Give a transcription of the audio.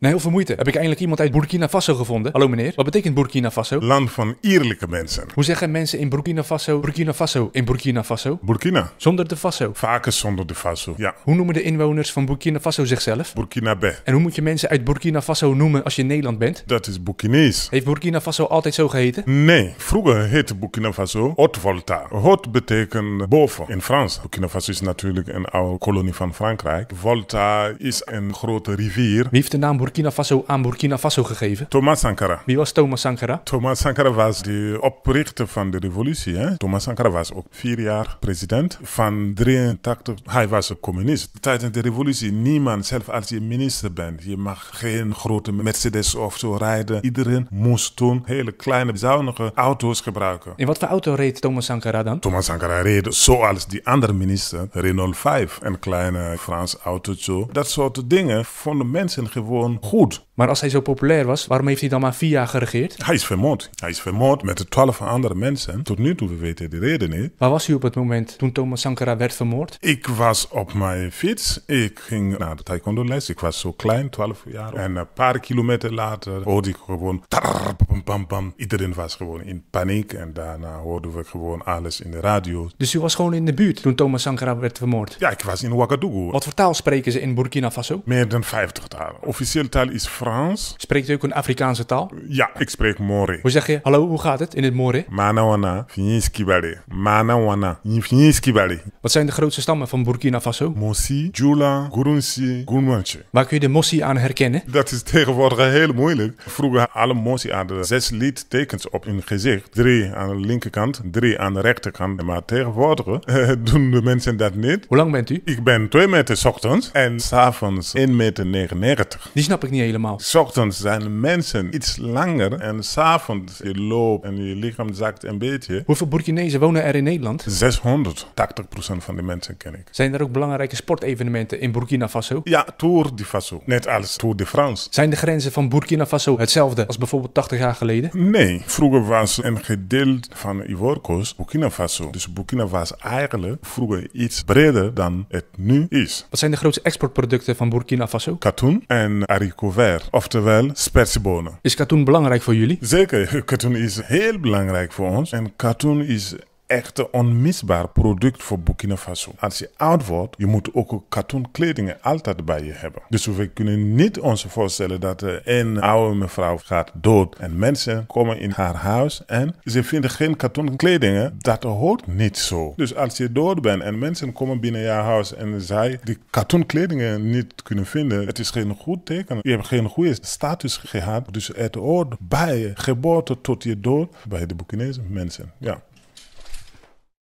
Na heel veel moeite heb ik eindelijk iemand uit Burkina Faso gevonden. Hallo meneer, wat betekent Burkina Faso? Land van eerlijke mensen. Hoe zeggen mensen in Burkina Faso, Burkina Faso, in Burkina Faso? Burkina. Zonder de Faso. Vaker zonder de Faso, ja. Hoe noemen de inwoners van Burkina Faso zichzelf? Burkina B. En hoe moet je mensen uit Burkina Faso noemen als je in Nederland bent? Dat is Burkinees. Heeft Burkina Faso altijd zo geheten? Nee, vroeger heette Burkina Faso Haute-Volta. Hot betekent boven in Frans. Burkina Faso is natuurlijk een oude kolonie van Frankrijk. Volta is een grote rivier. Wie heeft de naam Burkina Burkina Faso aan Burkina Faso gegeven. Thomas Sankara. Wie was Thomas Sankara? Thomas Sankara was de oprichter van de revolutie. Hè? Thomas Sankara was ook vier jaar president van 83. Hij was een communist. Tijdens de revolutie, niemand, zelfs als je minister bent, je mag geen grote Mercedes of zo rijden. Iedereen moest toen hele kleine, zuinige auto's gebruiken. In wat voor auto reed Thomas Sankara dan? Thomas Sankara reed zoals die andere minister, Renault 5, een kleine Frans autootje. Dat soort dingen vonden mensen gewoon goed. Maar als hij zo populair was, waarom heeft hij dan maar vier jaar geregeerd? Hij is vermoord. Hij is vermoord met de twaalf andere mensen. Tot nu toe we weten de reden niet. Waar was u op het moment toen Thomas Sankara werd vermoord? Ik was op mijn fiets. Ik ging naar de taekwondo les. Ik was zo klein, 12 jaar. En een paar kilometer later hoorde ik gewoon... bam, bam, Iedereen was gewoon in paniek. En daarna hoorden we gewoon alles in de radio. Dus u was gewoon in de buurt toen Thomas Sankara werd vermoord? Ja, ik was in Ouagadougou. Wat voor taal spreken ze in Burkina Faso? Meer dan 50 talen. Officieel taal is Frans. Spreekt u ook een Afrikaanse taal? Ja, ik spreek Mori. Hoe zeg je hallo, hoe gaat het in het More? Manawana, wana, Manawana, kibali. Wat zijn de grootste stammen van Burkina Faso? Mossi, Jula, Gurunsi, Gurmanche. Waar kun je de Mossi aan herkennen? Dat is tegenwoordig heel moeilijk. Vroeger alle Mossi hadden zes liedtekens op hun gezicht. Drie aan de linkerkant, drie aan de rechterkant. Maar tegenwoordig eh, doen de mensen dat niet. Hoe lang bent u? Ik ben twee meter ochtends en s'avonds 1,99 meter 99. Die snap snap ik niet helemaal. S ochtends zijn de mensen iets langer en s'avonds je loopt en je lichaam zakt een beetje. Hoeveel Burkinezen wonen er in Nederland? 600. 80% van de mensen ken ik. Zijn er ook belangrijke sportevenementen in Burkina Faso? Ja, Tour de Faso. Net als Tour de France. Zijn de grenzen van Burkina Faso hetzelfde als bijvoorbeeld 80 jaar geleden? Nee. Vroeger was een gedeelte van Ivorcos Burkina Faso. Dus Burkina was eigenlijk vroeger iets breder dan het nu is. Wat zijn de grootste exportproducten van Burkina Faso? Katoen en arie couvert, oftewel spersbonen. Is katoen belangrijk voor jullie? Zeker, katoen is heel belangrijk voor ons. En katoen is echte onmisbaar product voor Burkina Faso. Als je oud wordt, je moet ook katoen kledingen altijd bij je hebben. Dus we kunnen niet ons voorstellen dat een oude mevrouw gaat dood en mensen komen in haar huis en ze vinden geen katoen kledingen. Dat hoort niet zo. Dus als je dood bent en mensen komen binnen jouw huis en zij die katoen kledingen niet kunnen vinden, het is geen goed teken. Je hebt geen goede status gehad. Dus het hoort bij je geboorte tot je dood bij de Burkinese mensen. Ja.